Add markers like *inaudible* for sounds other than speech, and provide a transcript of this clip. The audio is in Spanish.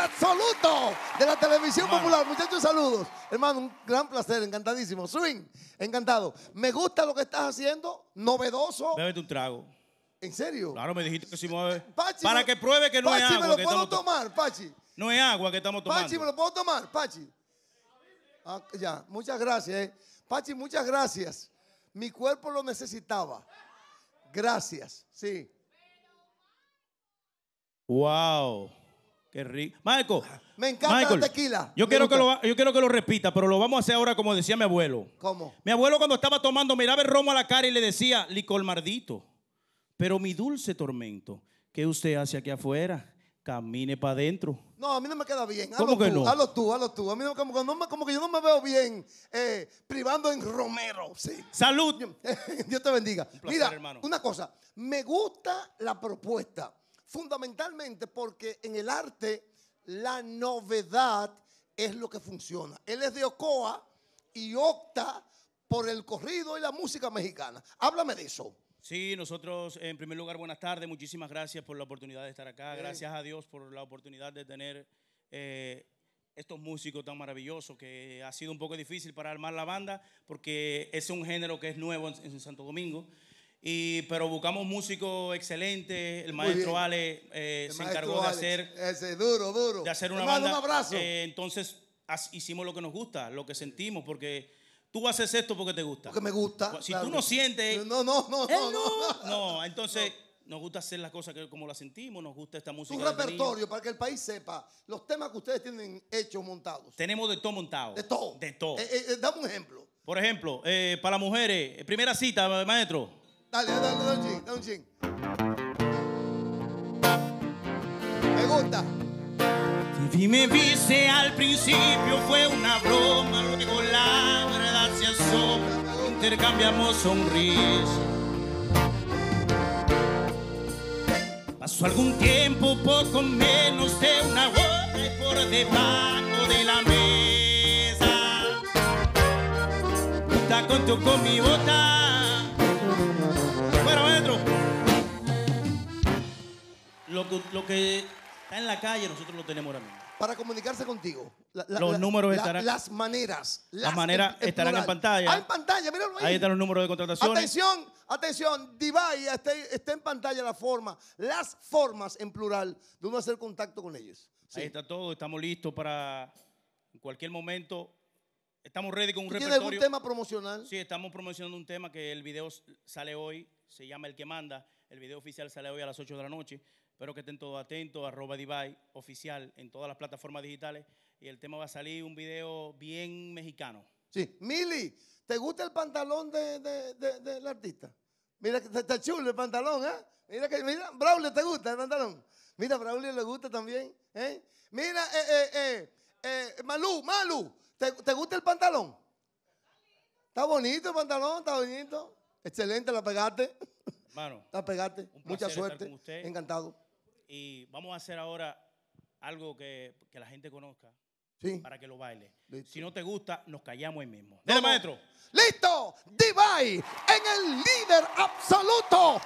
absoluto de la televisión popular. Muchachos, saludos. Hermano, un gran placer, encantadísimo. Swing, encantado. Me gusta lo que estás haciendo, novedoso. Bébete un trago. ¿En serio? Claro, me dijiste que si mueve. Para que pruebe que no es agua. lo puedo tomar, Pachi. No es agua que estamos tomando. Pachi, me lo puedo tomar, Pachi. Ah, ya, muchas gracias. Eh. Pachi, muchas gracias. Mi cuerpo lo necesitaba. Gracias, sí. Wow. Qué rico. Michael. Me encanta la tequila. Yo quiero, que lo, repita, pero lo vamos a hacer ahora como decía mi abuelo. ¿Cómo? Mi abuelo cuando estaba tomando miraba el romo a la cara y le decía, licor mardito pero mi dulce tormento, ¿qué usted hace aquí afuera? Camine para adentro. No, a mí no me queda bien. ¿Cómo que no? Hazlo tú, tú. A mí no, como, que, yo no me veo bien eh, privando en Romero. Salud. *laughs* Dios te bendiga. Mira, hermano. una cosa. Me gusta la propuesta Fundamentalmente porque en el arte la novedad es lo que funciona. Él es de Ocoa y opta por el corrido y la música mexicana. Háblame de eso. Sí, nosotros, en primer lugar, buenas tardes. Muchísimas gracias por la oportunidad de estar acá. Gracias a Dios por la oportunidad de tener eh, estos músicos tan maravillosos, que ha sido un poco difícil para armar la banda, porque es un género que es nuevo en Santo Domingo. Y, pero buscamos músicos excelentes. El maestro Ale eh, se encargó de hacer. duro, duro. De hacer una banda. Eh, entonces hicimos lo que nos gusta, lo que sentimos, porque tú haces esto porque te gusta. Porque me gusta. Si tú no sientes. Eh, no, no, no, no, *laughs* no. entonces. Nos gusta hacer las cosas como las sentimos, nos gusta esta música. Un repertorio para que el país sepa los temas que ustedes tienen hechos montados. Tenemos de todo montado. De todo. De dame un ejemplo. Por ejemplo, para mujeres, primera cita, maestro. Dale, dale, dale un ching, dale un Me gusta. Si me viste al principio fue una broma, luego la verdad se asoma, intercambiamos sonrisas. Pasó algún tiempo, poco menos de una hora y por debajo de la mesa. Bota con tu con mi bota. lo, que, está en la calle nosotros lo tenemos ahora mismo. Para comunicarse contigo. los números estarán. Las maneras. Las, maneras estarán en pantalla. Ah, en pantalla, ahí. están los números de contratación. Atención, atención, Divay, está, en pantalla la forma, las formas en plural de uno hacer contacto con ellos. Ahí está todo, estamos listos para en cualquier momento. Estamos ready con un repertorio. ¿Tiene algún tema promocional? Sí, estamos promocionando un tema que el video sale hoy, se llama El que manda. El video oficial sale hoy a las 8 de la noche. Espero que estén todos atentos, arroba Divide oficial en todas las plataformas digitales. Y el tema va a salir un video bien mexicano. Sí, Mili, ¿te gusta el pantalón del de, de, artista? Mira que está chulo el pantalón, ¿eh? Mira que, mira, Braulio, ¿te gusta el pantalón? Mira, Braulio le gusta también, ¿eh? Mira, eh, eh, eh, eh Malú, Malú, ¿te, ¿te, gusta el pantalón? Está bonito el pantalón, está bonito. Excelente, la pegaste. Mano, a pegarte. Mucha suerte. Encantado. Y vamos a hacer ahora algo que, la gente conozca. Para que lo baile. Si no te gusta, nos callamos ahí mismo. Dale, maestro. Listo. ¡Divide! en el líder absoluto.